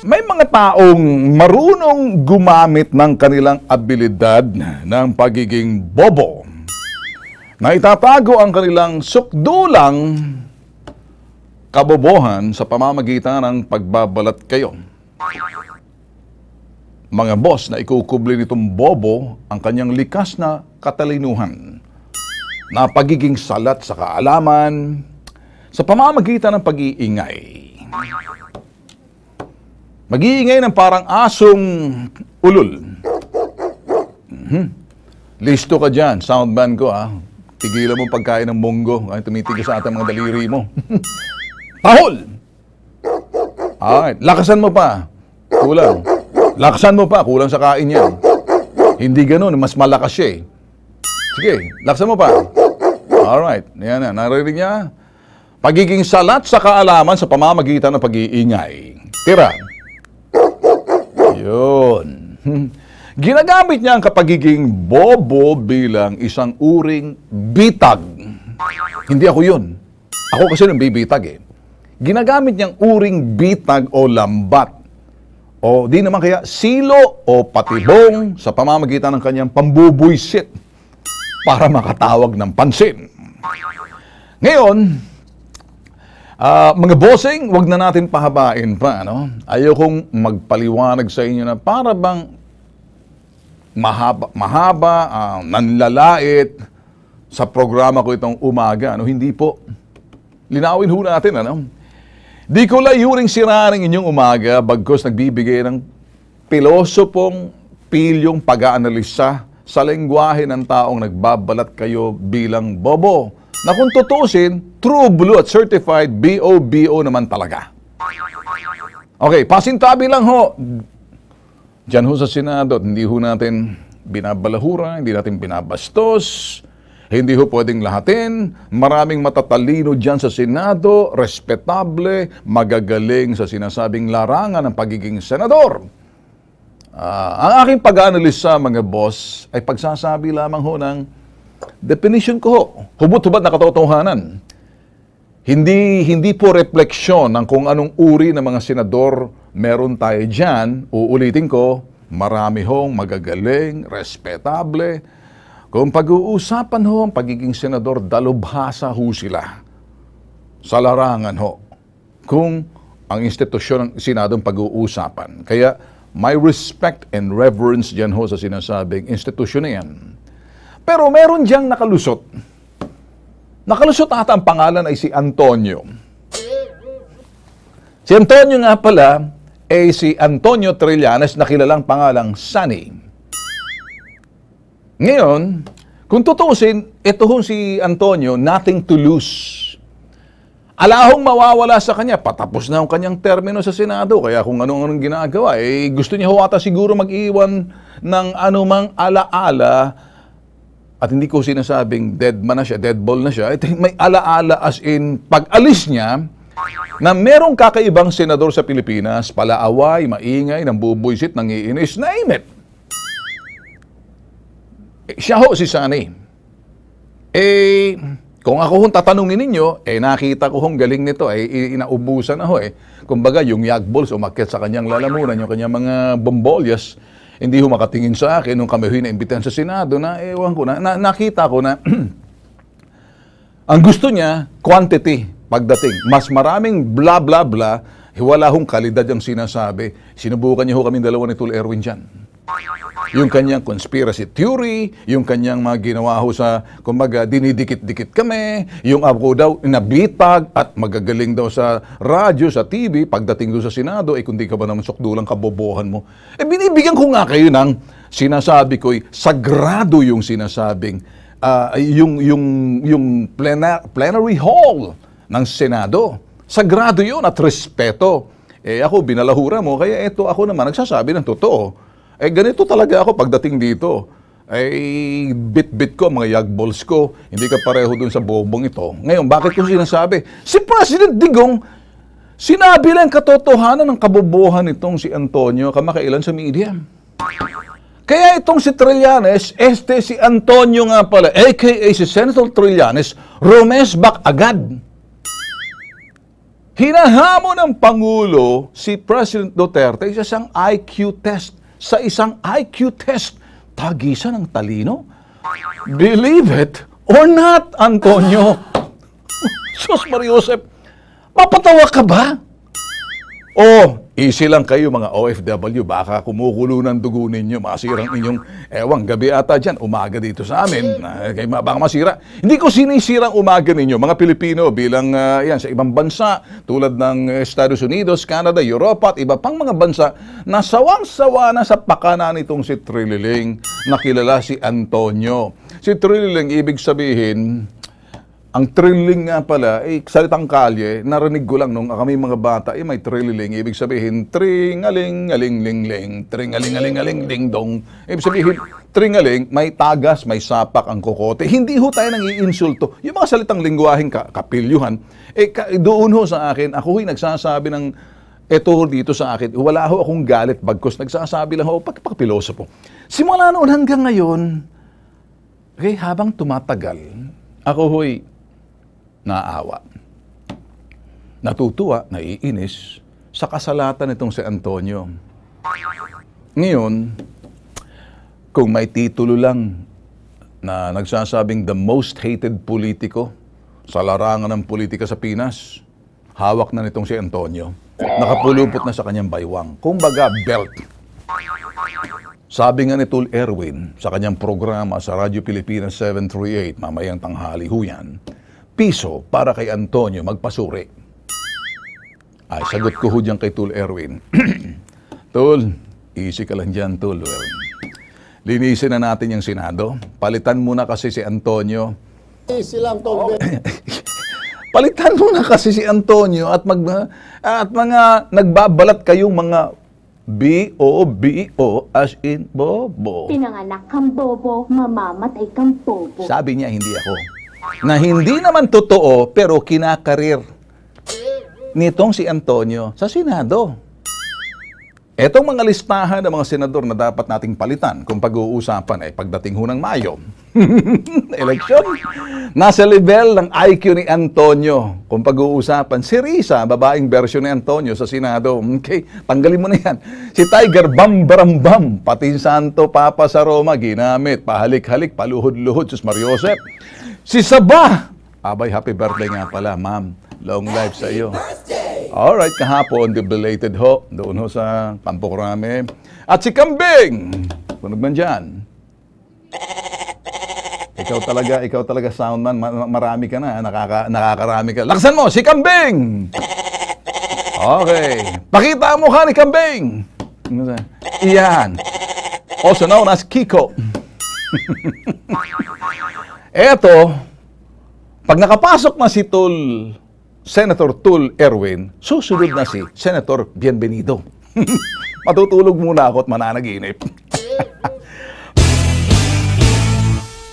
May mga taong marunong gumamit ng kanilang abilidad ng pagiging bobo na itatago ang kanilang sukdulang kabobohan sa pamamagitan ng pagbabalat kayo. Mga boss na ikukubli nitong bobo ang kanyang likas na katalinuhan na pagiging salat sa kaalaman sa pamamagitan ng pag-iingay. Mag-iingay ng parang asong ulol. Mm-hmm. Listo ka dyan, soundman ko ah. Tigilan mo pagkain ng munggo. Ay, tumitigil sa ating mga daliri mo. Pahol! Alright, lakasan mo pa. Kulang. Lakasan mo pa, kulang sa kain yan. Hindi ganun, mas malakas siya eh. Sige, laksan mo pa. Alright, yan na, naririnig niya. Pagiging salat sa kaalaman sa pamamagitan ng pag-iingay. Tira. Yun. Ginagamit niya ang kapagiging bobo bilang isang uring bitag. Hindi ako yun. Ako kasi nang bibitag eh. Ginagamit niyang uring bitag o lambat. O di naman kaya silo o patibong sa pamamagitan ng kanyang pambubuysit para makatawag ng pansin. Ngayon, Uh, mga bossing, wag na natin pahabain pa. No? Ayokong magpaliwanag sa inyo na para bang mahaba, mahaba uh, nanlalait sa programa ko itong umaga. No? Hindi po. Linawin ho natin. Ano? Di ko layuring siraring inyong umaga bagkos nagbibigay ng pilosopong pilyong pag-aanalisa sa lengguahe ng taong nagbabalat kayo bilang bobo na kung tutuusin, true blue at certified BOBO naman talaga. Okay, pasintabi lang ho. Diyan ho sa Senado, hindi ho natin binabalahura, hindi natin binabastos, hindi ho pwedeng lahatin. Maraming matatalino dyan sa Senado, respetable, magagaling sa sinasabing larangan ng pagiging senador. Uh, ang aking pag-analyse sa mga boss ay pagsasabi lamang ho ng Definition ko ho, hubot-hubad na katotohanan. Hindi, hindi po refleksyon ng kung anong uri ng mga senador meron tayo dyan. Uulitin ko, marami hong magagaling, respetable. Kung pag-uusapan ho ang pagiging senador, dalubhasa ho sila sa larangan ho. Kung ang institusyon ng ang pag-uusapan. Kaya, my respect and reverence dyan ho sa sinasabing institusyon na yan. Pero meron diyang nakalusot. Nakalusot ata ang pangalan ay si Antonio. Si Antonio nga pala ay si Antonio Trillanes na kilalang pangalang Sunny. Ngayon, kung tutusin, ito hong si Antonio, nothing to lose. Alahong mawawala sa kanya, patapos na ang kanyang termino sa Senado, kaya kung anong-anong ginagawa, eh, gusto niya huwata siguro mag-iwan ng anumang alaala at hindi ko sinasabing dead man na siya, dead ball na siya, may alaala as in pag-alis niya na merong kakaibang senador sa Pilipinas, palaaway, maingay, nang bubuisit, nang iinis, name it. Eh, siya ho si Sunny. Eh, kung ako hong tatanungin ninyo, eh nakita ko hong galing nito, eh inaubusan na ho eh. Kumbaga yung yak balls umakyat sa kanyang lalamunan, yung kanyang mga bombolyas, hindi ho makatingin sa akin nung kami ho'y naimbitan sa Senado na ewan ko na, na nakita ko na ang gusto niya, quantity pagdating. Mas maraming bla bla bla, wala hong kalidad ang sinasabi. Sinubukan niya ho kami dalawa ni Tul Erwin dyan yung kanyang conspiracy theory, yung kanyang mga ginawa ho sa, kumbaga, dinidikit-dikit kami, yung ako daw nabitag at magagaling daw sa radyo, sa TV, pagdating doon sa Senado, eh kundi ka ba naman sukdulang kabobohan mo. Eh binibigyan ko nga kayo ng sinasabi ko'y sagrado yung sinasabing uh, yung yung yung plena, plenary hall ng Senado. Sagrado 'yun at respeto. Eh ako binalahura mo kaya eto ako naman nagsasabi ng totoo. Eh ganito talaga ako pagdating dito. Ay eh, bit-bit ko mga yagballs ko. Hindi ka pareho dun sa bobong ito. Ngayon, bakit ko sinasabi? Si President Digong, sinabi lang katotohanan ng kabobohan nitong si Antonio kamakailan sa media. Kaya itong si Trillanes, este si Antonio nga pala, aka si Senator Trillanes, rumesbak agad. Hinahamon ng Pangulo si President Duterte sa isang IQ test sa isang IQ test. Tagisan ng talino? Believe it or not, Antonio. Sus, Joseph, mapatawa ka ba? Oh, Easy lang kayo mga OFW, baka kumukulo ng dugo ninyo, masirang inyong, ewang, gabi ata dyan, umaga dito sa amin, ah, kay, baka masira. Hindi ko sinisirang umaga ninyo, mga Pilipino, bilang uh, yan, sa ibang bansa, tulad ng Estados Unidos, Canada, Europa, at iba pang mga bansa, na sawang-sawa na sa pakana nitong si Trililing, nakilala si Antonio. Si Trililing, ibig sabihin, ang trilling nga pala, eh, salitang kalye, narinig ko lang nung ah, kami mga bata, eh, may trilling. Ibig sabihin, tringaling, aling, ling, ling, tringaling, aling, aling, ding, dong. Ibig sabihin, tringaling, may tagas, may sapak ang kokote. Hindi ho tayo nang iinsulto. Yung mga salitang lingwaheng ka, kapilyuhan, eh, ka, doon ho sa akin, ako ho'y nagsasabi ng, eto dito sa akin, wala ho akong galit bagkos nagsasabi lang ho, pagpakpilosopo. Simula noon hanggang ngayon, okay, habang tumatagal, ako ho'y naawa. Natutuwa, naiinis sa kasalatan nitong si Antonio. Ngayon, kung may titulo lang na nagsasabing the most hated politiko sa larangan ng politika sa Pinas, hawak na nitong si Antonio. Nakapulupot na sa kanyang baywang. Kumbaga, belt. Sabi nga ni Tul Erwin sa kanyang programa sa Radyo Pilipinas 738, mamayang tanghali ho yan, piso para kay Antonio magpasuri. Ay, sagot ko ho dyan kay Tul Erwin. Tul, easy ka lang dyan, Tul. Well, linisin na natin yung Senado. Palitan muna kasi si Antonio. Easy lang, Tul. Palitan muna kasi si Antonio at, mag, at mga nagbabalat kayong mga B-O-B-O as in bobo. Pinanganak kang bobo, mamamatay kang bobo. Sabi niya, hindi ako na hindi naman totoo pero kinakarir nitong si Antonio sa Senado. Etong mga listahan ng mga senador na dapat nating palitan kung pag-uusapan ay pagdating ho ng Mayo, election. Nasa level ng IQ ni Antonio. Kung pag-uusapan, si Risa, babaeng version ni Antonio sa Senado. Okay, tanggalin mo na yan. Si Tiger, bam bam pati Santo Papa sa Roma, ginamit, pahalik-halik, paluhod-luhod, sus Mariosep. Si Saba, abay, happy birthday nga pala, ma'am. Long life sa iyo. right, kahapon, the belated ho, doon ho sa Kampo At si Kambing, tunog man dyan ikaw talaga, ikaw talaga soundman. Marami ka na. Nakaka, nakakarami ka. Laksan mo, si Kambing! Okay. Pakita mo ka ni Kambing! Iyan. Also known as Kiko. Eto, pag nakapasok na si Tul, Senator Tul Erwin, susunod na si Senator Bienvenido. Matutulog muna ako at mananaginip.